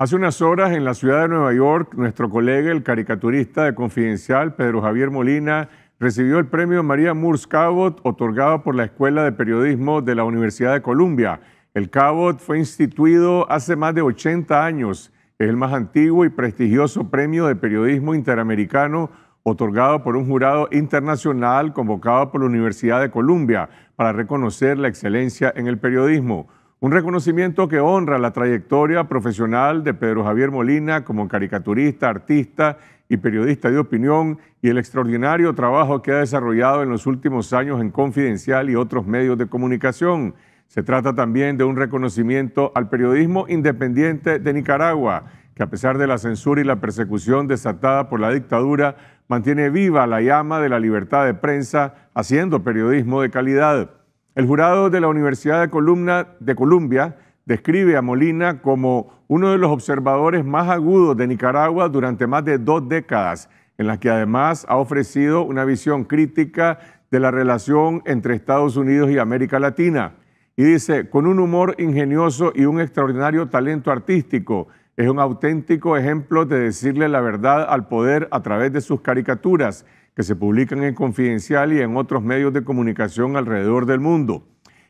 Hace unas horas en la ciudad de Nueva York, nuestro colega, el caricaturista de Confidencial, Pedro Javier Molina, recibió el premio María Murs Cabot, otorgado por la Escuela de Periodismo de la Universidad de Columbia. El Cabot fue instituido hace más de 80 años. Es el más antiguo y prestigioso premio de periodismo interamericano otorgado por un jurado internacional convocado por la Universidad de Columbia para reconocer la excelencia en el periodismo. Un reconocimiento que honra la trayectoria profesional de Pedro Javier Molina como caricaturista, artista y periodista de opinión y el extraordinario trabajo que ha desarrollado en los últimos años en Confidencial y otros medios de comunicación. Se trata también de un reconocimiento al periodismo independiente de Nicaragua, que a pesar de la censura y la persecución desatada por la dictadura, mantiene viva la llama de la libertad de prensa haciendo periodismo de calidad. El jurado de la Universidad de, Columbia describe a Molina como uno de los observadores más agudos de Nicaragua durante más de dos décadas, en las que además ha ofrecido una visión crítica de la relación entre Estados Unidos y América Latina. Y dice, con un humor ingenioso y un extraordinario talento artístico, es un auténtico ejemplo de decirle la verdad al poder a través de sus caricaturas que se publican en Confidencial y en otros medios de comunicación alrededor del mundo.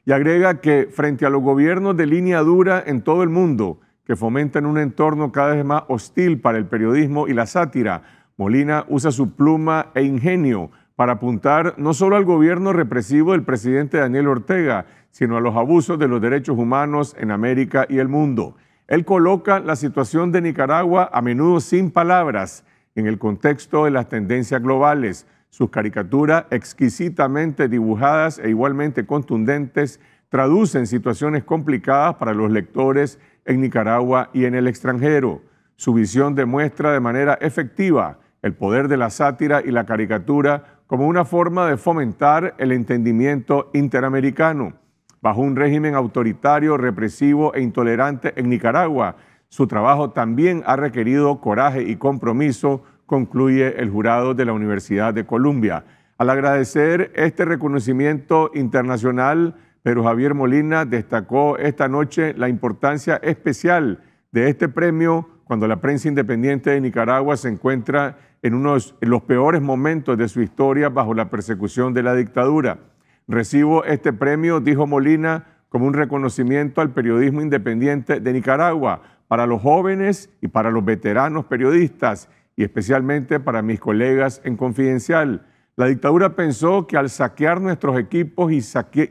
Y agrega que frente a los gobiernos de línea dura en todo el mundo, que fomentan un entorno cada vez más hostil para el periodismo y la sátira, Molina usa su pluma e ingenio para apuntar no solo al gobierno represivo del presidente Daniel Ortega, sino a los abusos de los derechos humanos en América y el mundo. Él coloca la situación de Nicaragua a menudo sin palabras en el contexto de las tendencias globales. Sus caricaturas, exquisitamente dibujadas e igualmente contundentes, traducen situaciones complicadas para los lectores en Nicaragua y en el extranjero. Su visión demuestra de manera efectiva el poder de la sátira y la caricatura como una forma de fomentar el entendimiento interamericano. Bajo un régimen autoritario, represivo e intolerante en Nicaragua, su trabajo también ha requerido coraje y compromiso, concluye el jurado de la Universidad de Columbia. Al agradecer este reconocimiento internacional, pero Javier Molina destacó esta noche la importancia especial de este premio cuando la prensa independiente de Nicaragua se encuentra en unos de los peores momentos de su historia bajo la persecución de la dictadura. Recibo este premio, dijo Molina, como un reconocimiento al periodismo independiente de Nicaragua, para los jóvenes y para los veteranos periodistas, y especialmente para mis colegas en Confidencial. La dictadura pensó que al saquear nuestros equipos y,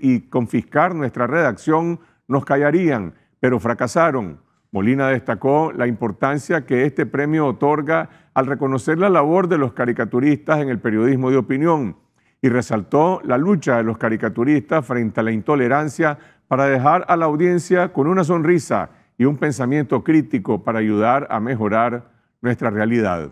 y confiscar nuestra redacción nos callarían, pero fracasaron. Molina destacó la importancia que este premio otorga al reconocer la labor de los caricaturistas en el periodismo de opinión y resaltó la lucha de los caricaturistas frente a la intolerancia para dejar a la audiencia con una sonrisa y un pensamiento crítico para ayudar a mejorar nuestra realidad.